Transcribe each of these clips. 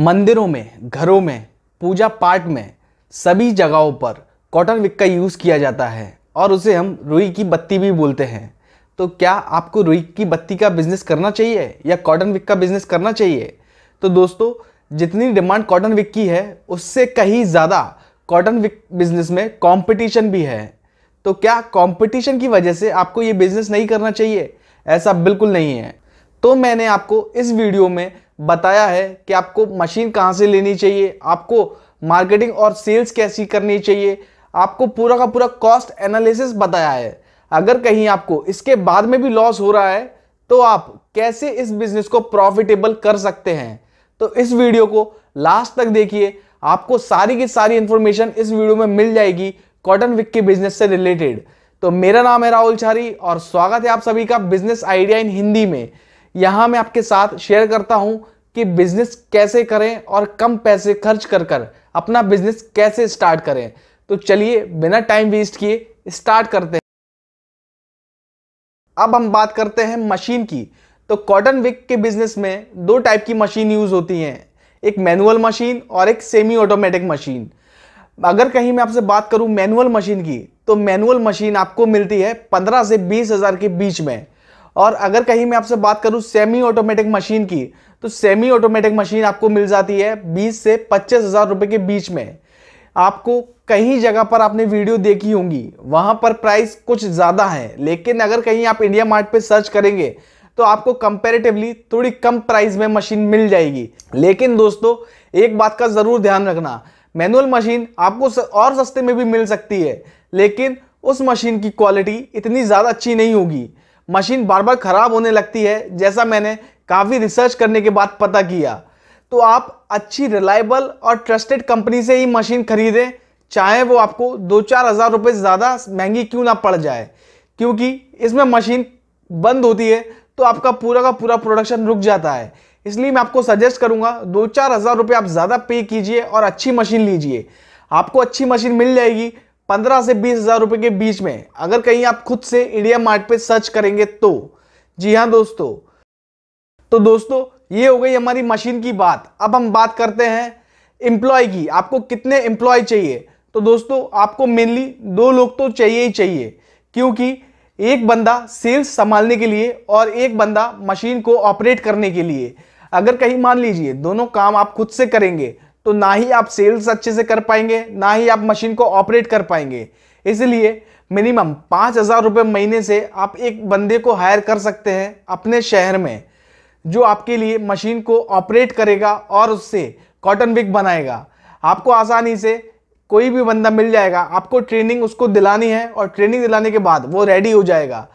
मंदिरों में घरों में पूजा पाठ में सभी जगहों पर कॉटन विक का यूज़ किया जाता है और उसे हम रुई की बत्ती भी बोलते हैं तो क्या आपको रुई की बत्ती का बिज़नेस करना चाहिए या कॉटन विक का बिज़नेस करना चाहिए तो दोस्तों जितनी डिमांड कॉटन विक की है उससे कहीं ज़्यादा कॉटन विक बिज़नेस में कंपटीशन भी है तो क्या कंपटीशन की वजह से आपको ये बिज़नेस नहीं करना चाहिए ऐसा बिल्कुल नहीं है तो मैंने आपको इस वीडियो में बताया है कि आपको मशीन कहाँ से लेनी चाहिए आपको मार्केटिंग और सेल्स कैसी करनी चाहिए आपको पूरा का पूरा कॉस्ट एनालिसिस बताया है अगर कहीं आपको इसके बाद में भी लॉस हो रहा है तो आप कैसे इस बिजनेस को प्रॉफिटेबल कर सकते हैं तो इस वीडियो को लास्ट तक देखिए आपको सारी की सारी इंफॉर्मेशन इस वीडियो में मिल जाएगी कॉटन विक के बिजनेस से रिलेटेड तो मेरा नाम है राहुल छारी और स्वागत है आप सभी का बिजनेस आइडिया इन हिंदी में यहाँ मैं आपके साथ शेयर करता हूँ कि बिजनेस कैसे करें और कम पैसे खर्च कर कर अपना बिजनेस कैसे स्टार्ट करें तो चलिए बिना टाइम वेस्ट किए स्टार्ट करते हैं अब हम बात करते हैं मशीन की तो कॉटन विक के बिजनेस में दो टाइप की मशीन यूज होती हैं एक मैनुअल मशीन और एक सेमी ऑटोमेटिक मशीन अगर कहीं मैं आपसे बात करूं मैनुअल मशीन की तो मैनुअल मशीन आपको मिलती है पंद्रह से बीस हज़ार के बीच में और अगर कहीं मैं आपसे बात करूं सेमी ऑटोमेटिक मशीन की तो सेमी ऑटोमेटिक मशीन आपको मिल जाती है बीस से पच्चीस हज़ार रुपये के बीच में आपको कहीं जगह पर आपने वीडियो देखी होंगी वहां पर प्राइस कुछ ज़्यादा है लेकिन अगर कहीं आप इंडिया मार्ट पर सर्च करेंगे तो आपको कंपेरेटिवली थोड़ी कम प्राइस में मशीन मिल जाएगी लेकिन दोस्तों एक बात का ज़रूर ध्यान रखना मैनुअल मशीन आपको और सस्ते में भी मिल सकती है लेकिन उस मशीन की क्वालिटी इतनी ज़्यादा अच्छी नहीं होगी मशीन बार बार ख़राब होने लगती है जैसा मैंने काफ़ी रिसर्च करने के बाद पता किया तो आप अच्छी रिलायबल और ट्रस्टेड कंपनी से ही मशीन खरीदें चाहे वो आपको दो चार हज़ार रुपये ज़्यादा महंगी क्यों ना पड़ जाए क्योंकि इसमें मशीन बंद होती है तो आपका पूरा का पूरा प्रोडक्शन रुक जाता है इसलिए मैं आपको सजेस्ट करूंगा दो चार हज़ार रुपये आप ज़्यादा पे कीजिए और अच्छी मशीन लीजिए आपको अच्छी मशीन मिल जाएगी पंद्रह से बीस हज़ार रुपए के बीच में अगर कहीं आप खुद से इंडिया मार्ट पे सर्च करेंगे तो जी हाँ दोस्तों तो दोस्तों ये हो गई हमारी मशीन की बात अब हम बात करते हैं एम्प्लॉय की आपको कितने एम्प्लॉय चाहिए तो दोस्तों आपको मेनली दो लोग तो चाहिए ही चाहिए क्योंकि एक बंदा सेल्स संभालने के लिए और एक बंदा मशीन को ऑपरेट करने के लिए अगर कहीं मान लीजिए दोनों काम आप खुद से करेंगे तो ना ही आप सेल्स अच्छे से कर पाएंगे ना ही आप मशीन को ऑपरेट कर पाएंगे इसलिए मिनिमम पाँच हज़ार रुपये महीने से आप एक बंदे को हायर कर सकते हैं अपने शहर में जो आपके लिए मशीन को ऑपरेट करेगा और उससे कॉटन विक बनाएगा आपको आसानी से कोई भी बंदा मिल जाएगा आपको ट्रेनिंग उसको दिलानी है और ट्रेनिंग दिलाने के बाद वो रेडी हो जाएगा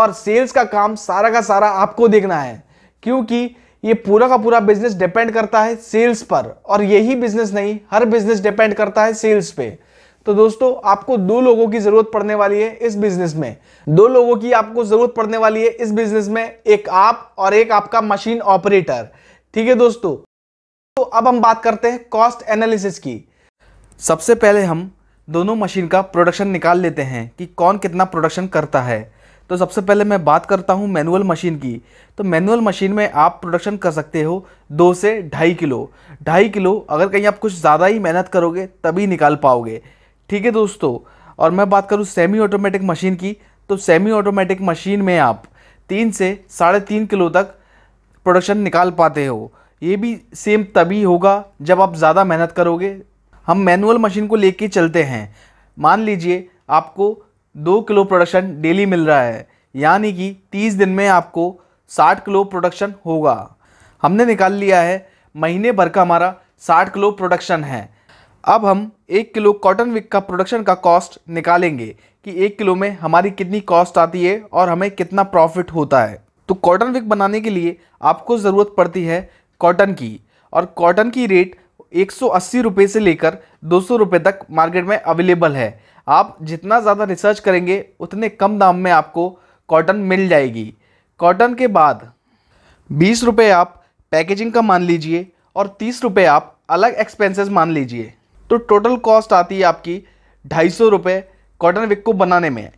और सेल्स का काम सारा का सारा आपको देखना है क्योंकि ये पूरा का पूरा बिजनेस डिपेंड करता है सेल्स पर और यही बिजनेस नहीं हर बिजनेस डिपेंड करता है सेल्स पे तो दोस्तों आपको दो लोगों की जरूरत पड़ने वाली है इस बिजनेस में दो लोगों की आपको जरूरत पड़ने वाली है इस बिजनेस में एक आप और एक आपका मशीन ऑपरेटर ठीक है दोस्तों तो अब हम बात करते हैं कॉस्ट एनालिसिस की सबसे पहले हम दोनों मशीन का प्रोडक्शन निकाल लेते हैं कि कौन कितना प्रोडक्शन करता है तो सबसे पहले मैं बात करता हूँ मैनुअल मशीन की तो मैनुअल मशीन में आप प्रोडक्शन कर सकते हो दो से ढाई किलो ढाई किलो अगर कहीं आप कुछ ज़्यादा ही मेहनत करोगे तभी निकाल पाओगे ठीक है दोस्तों और मैं बात करूँ सेमी ऑटोमेटिक मशीन की तो सेमी ऑटोमेटिक मशीन में आप तीन से साढ़े तीन किलो तक प्रोडक्शन निकाल पाते हो ये भी सेम तभी होगा जब आप ज़्यादा मेहनत करोगे हम मैनुअल मशीन को लेके चलते हैं मान लीजिए आपको दो किलो प्रोडक्शन डेली मिल रहा है यानी कि तीस दिन में आपको साठ किलो प्रोडक्शन होगा हमने निकाल लिया है महीने भर का हमारा साठ किलो प्रोडक्शन है अब हम एक किलो कॉटन विक का प्रोडक्शन का कॉस्ट निकालेंगे कि एक किलो में हमारी कितनी कॉस्ट आती है और हमें कितना प्रॉफिट होता है तो कॉटन विक बनाने के लिए आपको ज़रूरत पड़ती है कॉटन की और कॉटन की रेट एक सौ से लेकर दो सौ तक मार्केट में अवेलेबल है आप जितना ज़्यादा रिसर्च करेंगे उतने कम दाम में आपको कॉटन मिल जाएगी कॉटन के बाद बीस रुपये आप पैकेजिंग का मान लीजिए और तीस रुपये आप अलग एक्सपेंसेस मान लीजिए तो टोटल कॉस्ट आती है आपकी ढाई सौ रुपये कॉटन विक को बनाने में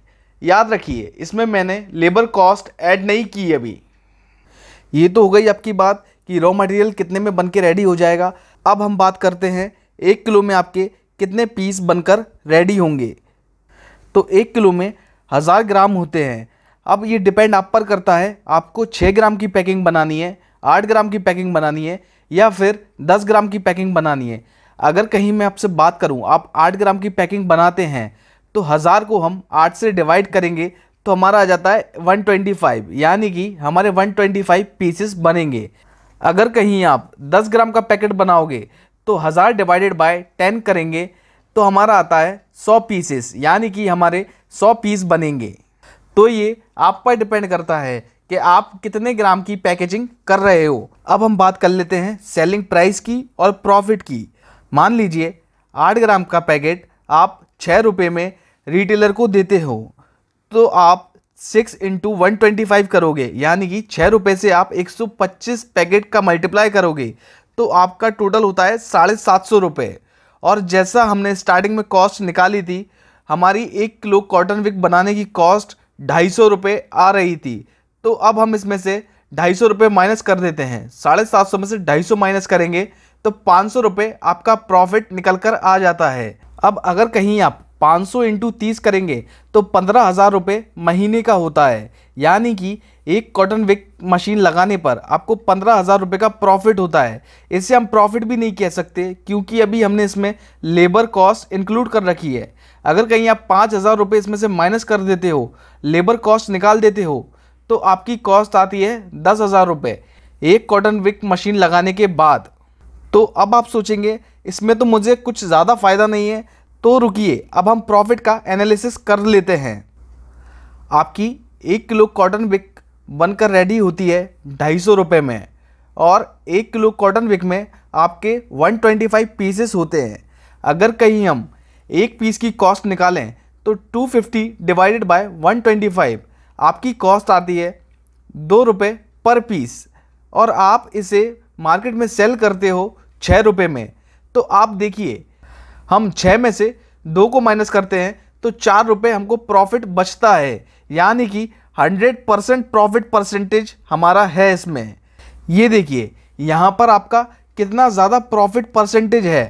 याद रखिए इसमें मैंने लेबर कॉस्ट ऐड नहीं की अभी ये तो हो गई आपकी बात कि रॉ मटेरियल कितने में बन के रेडी हो जाएगा अब हम बात करते हैं एक किलो में आपके कितने पीस बनकर रेडी होंगे तो एक किलो में हज़ार ग्राम होते हैं अब ये डिपेंड आप पर करता है आपको छः ग्राम की पैकिंग बनानी है आठ ग्राम की पैकिंग बनानी है या फिर दस ग्राम की पैकिंग बनानी है अगर कहीं मैं आपसे बात करूं आप आठ ग्राम की पैकिंग बनाते हैं तो हज़ार को हम आठ से डिवाइड करेंगे तो हमारा आ जाता है 125 यानी कि हमारे वन 125 पीसेस बनेंगे अगर कहीं आप 10 ग्राम का पैकेट बनाओगे तो हज़ार डिवाइडेड बाय टेन करेंगे तो हमारा आता है सौ पीसेस यानी कि हमारे सौ पीस बनेंगे तो ये आप पर डिपेंड करता है कि आप कितने ग्राम की पैकेजिंग कर रहे हो अब हम बात कर लेते हैं सेलिंग प्राइस की और प्रॉफिट की मान लीजिए आठ ग्राम का पैकेट आप छः रुपये में रिटेलर को देते हो तो आप six into one twenty five करोगे यानी कि छः रुपये से आप एक सौ पच्चीस पैकेट का मल्टीप्लाई करोगे तो आपका टोटल होता है साढ़े सात सौ रुपये और जैसा हमने स्टार्टिंग में कॉस्ट निकाली थी हमारी एक किलो कॉटन विक बनाने की कॉस्ट ढाई सौ रुपये आ रही थी तो अब हम इसमें से ढाई सौ रुपये माइनस कर देते हैं साढ़े सात सौ में से ढाई सौ माइनस करेंगे तो पाँच सौ रुपये आपका प्रॉफिट निकल कर आ जाता है अब अगर कहीं आप पाँच सौ इंटू तीस करेंगे तो पंद्रह हज़ार रुपये महीने का होता है यानी कि एक कॉटन विक मशीन लगाने पर आपको पंद्रह हज़ार रुपये का प्रॉफिट होता है इससे हम प्रॉफिट भी नहीं कह सकते क्योंकि अभी हमने इसमें लेबर कॉस्ट इंक्लूड कर रखी है अगर कहीं आप पाँच हज़ार रुपये इसमें से माइनस कर देते हो लेबर कॉस्ट निकाल देते हो तो आपकी कॉस्ट आती है दस हज़ार रुपये एक कॉटन विक मशीन लगाने के बाद तो अब आप सोचेंगे इसमें तो मुझे कुछ ज़्यादा फ़ायदा नहीं है तो रुकिए अब हम प्रॉफिट का एनालिसिस कर लेते हैं आपकी एक किलो कॉटन विक बनकर रेडी होती है ढाई सौ रुपये में और एक किलो कॉटन विक में आपके 125 पीसेस होते हैं अगर कहीं हम एक पीस की कॉस्ट निकालें तो 250 डिवाइडेड बाई वन आपकी कॉस्ट आती है दो रुपये पर पीस और आप इसे मार्केट में सेल करते हो छः रुपये में तो आप देखिए हम छः में से दो को माइनस करते हैं तो चार रुपये हमको प्रॉफिट बचता है यानी कि हंड्रेड परसेंट प्रॉफिट परसेंटेज हमारा है इसमें ये देखिए यहाँ पर आपका कितना ज़्यादा प्रॉफिट परसेंटेज है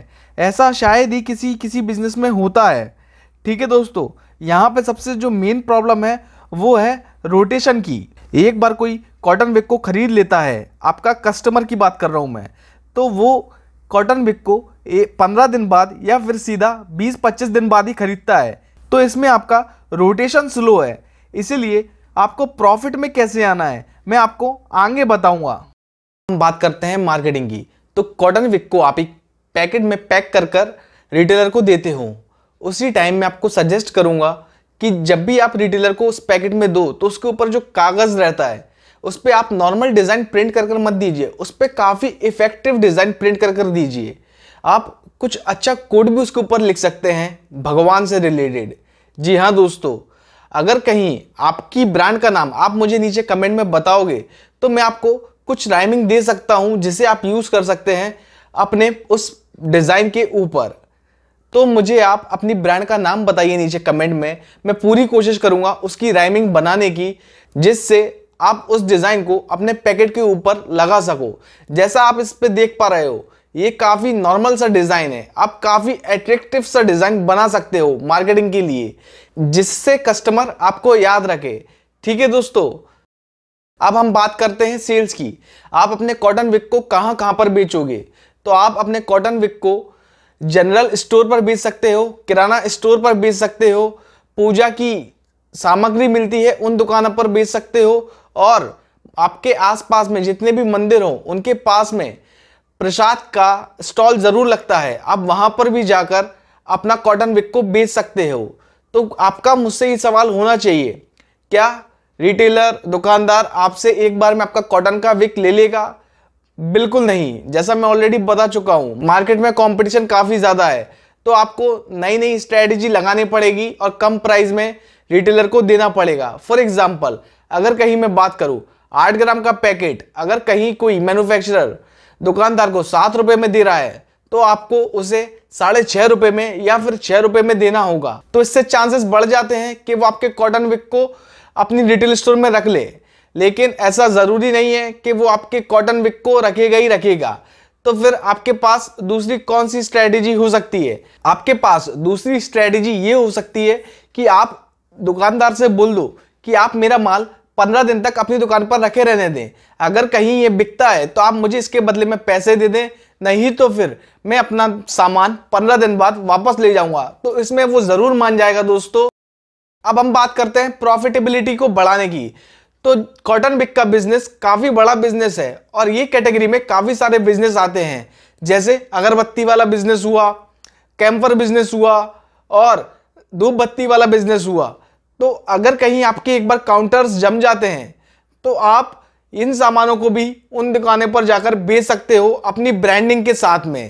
ऐसा शायद ही किसी किसी बिजनेस में होता है ठीक है दोस्तों यहाँ पे सबसे जो मेन प्रॉब्लम है वो है रोटेशन की एक बार कोई कॉटन वेक को ख़रीद लेता है आपका कस्टमर की बात कर रहा हूँ मैं तो वो कॉटन विक को पंद्रह दिन बाद या फिर सीधा बीस पच्चीस दिन बाद ही खरीदता है तो इसमें आपका रोटेशन स्लो है इसीलिए आपको प्रॉफिट में कैसे आना है मैं आपको आगे बताऊंगा हम बात करते हैं मार्केटिंग की तो कॉटन विक को आप एक पैकेट में पैक कर कर रिटेलर को देते हो उसी टाइम में आपको सजेस्ट करूंगा कि जब भी आप रिटेलर को उस पैकेट में दो तो उसके ऊपर जो कागज़ रहता है उस पर आप नॉर्मल डिज़ाइन प्रिंट कर कर मत दीजिए उस पर काफ़ी इफेक्टिव डिज़ाइन प्रिंट कर कर दीजिए आप कुछ अच्छा कोड भी उसके ऊपर लिख सकते हैं भगवान से रिलेटेड जी हाँ दोस्तों अगर कहीं आपकी ब्रांड का नाम आप मुझे नीचे कमेंट में बताओगे तो मैं आपको कुछ राइमिंग दे सकता हूँ जिसे आप यूज़ कर सकते हैं अपने उस डिज़ाइन के ऊपर तो मुझे आप अपनी ब्रांड का नाम बताइए नीचे कमेंट में मैं पूरी कोशिश करूँगा उसकी राइमिंग बनाने की जिससे आप उस डिज़ाइन को अपने पैकेट के ऊपर लगा सको जैसा आप इस पर देख पा रहे हो ये काफ़ी नॉर्मल सा डिज़ाइन है आप काफ़ी अट्रेक्टिव सा डिज़ाइन बना सकते हो मार्केटिंग के लिए जिससे कस्टमर आपको याद रखे ठीक है दोस्तों अब हम बात करते हैं सेल्स की आप अपने कॉटन विक को कहां कहां पर बेचोगे तो आप अपने कॉटन विक को जनरल स्टोर पर बेच सकते हो किराना स्टोर पर बेच सकते हो पूजा की सामग्री मिलती है उन दुकानों पर बेच सकते हो और आपके आसपास में जितने भी मंदिर हों उनके पास में प्रसाद का स्टॉल ज़रूर लगता है आप वहाँ पर भी जाकर अपना कॉटन विक को बेच सकते हो तो आपका मुझसे ये सवाल होना चाहिए क्या रिटेलर दुकानदार आपसे एक बार में आपका कॉटन का विक ले लेगा बिल्कुल नहीं जैसा मैं ऑलरेडी बता चुका हूँ मार्केट में कंपटीशन काफ़ी ज़्यादा है तो आपको नई नई स्ट्रैटेजी लगानी पड़ेगी और कम प्राइस में रिटेलर को देना पड़ेगा फॉर एग्जाम्पल अगर कहीं मैं बात करूं आठ ग्राम का पैकेट अगर कहीं कोई मैन्युफैक्चरर दुकानदार को सात रुपए में दे रहा है तो आपको उसे साढ़े छह रुपए में या फिर छह रुपए में देना होगा तो इससे चांसेस बढ़ जाते हैं कि वो आपके कॉटन विक को अपनी रिटेल स्टोर में रख ले लेकिन ऐसा ज़रूरी नहीं है कि वो आपके कॉटन विक को रखेगा ही रखेगा तो फिर आपके पास दूसरी कौन सी स्ट्रेटेजी हो सकती है आपके पास दूसरी स्ट्रेटेजी ये हो सकती है कि आप दुकानदार से बोल दो कि आप मेरा माल पंद्रह दिन तक अपनी दुकान पर रखे रहने दें अगर कहीं ये बिकता है तो आप मुझे इसके बदले में पैसे दे दें नहीं तो फिर मैं अपना सामान पंद्रह दिन बाद वापस ले जाऊंगा तो इसमें वो ज़रूर मान जाएगा दोस्तों अब हम बात करते हैं प्रॉफिटेबिलिटी को बढ़ाने की तो कॉटन बिक का बिजनेस काफ़ी बड़ा बिजनेस है और ये कैटेगरी में काफ़ी सारे बिजनेस आते हैं जैसे अगरबत्ती वाला बिजनेस हुआ कैंपर बिजनेस हुआ और धूप बत्ती वाला बिजनेस हुआ तो अगर कहीं आपके एक बार काउंटर्स जम जाते हैं तो आप इन सामानों को भी उन दुकानों पर जाकर बेच सकते हो अपनी ब्रांडिंग के साथ में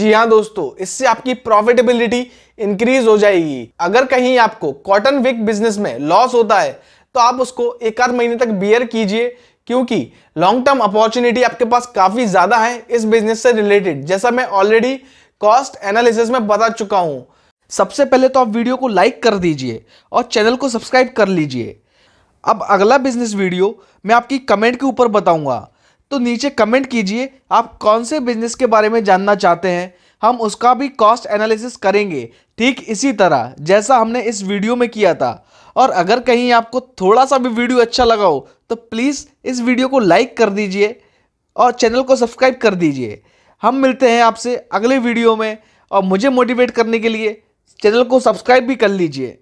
जी हाँ दोस्तों इससे आपकी प्रॉफिटेबिलिटी इंक्रीज हो जाएगी अगर कहीं आपको कॉटन विक बिजनेस में लॉस होता है तो आप उसको एक आध महीने तक बियर कीजिए क्योंकि लॉन्ग टर्म अपॉर्चुनिटी आपके पास काफ़ी ज़्यादा है इस बिजनेस से रिलेटेड जैसा मैं ऑलरेडी कॉस्ट एनालिसिस में बता चुका हूं सबसे पहले तो आप वीडियो को लाइक कर दीजिए और चैनल को सब्सक्राइब कर लीजिए अब अगला बिजनेस वीडियो मैं आपकी कमेंट के ऊपर बताऊंगा तो नीचे कमेंट कीजिए आप कौन से बिजनेस के बारे में जानना चाहते हैं हम उसका भी कॉस्ट एनालिसिस करेंगे ठीक इसी तरह जैसा हमने इस वीडियो में किया था और अगर कहीं आपको थोड़ा सा भी वीडियो अच्छा लगा हो तो प्लीज़ इस वीडियो को लाइक कर दीजिए और चैनल को सब्सक्राइब कर दीजिए हम मिलते हैं आपसे अगले वीडियो में और मुझे मोटिवेट करने के लिए चैनल को सब्सक्राइब भी कर लीजिए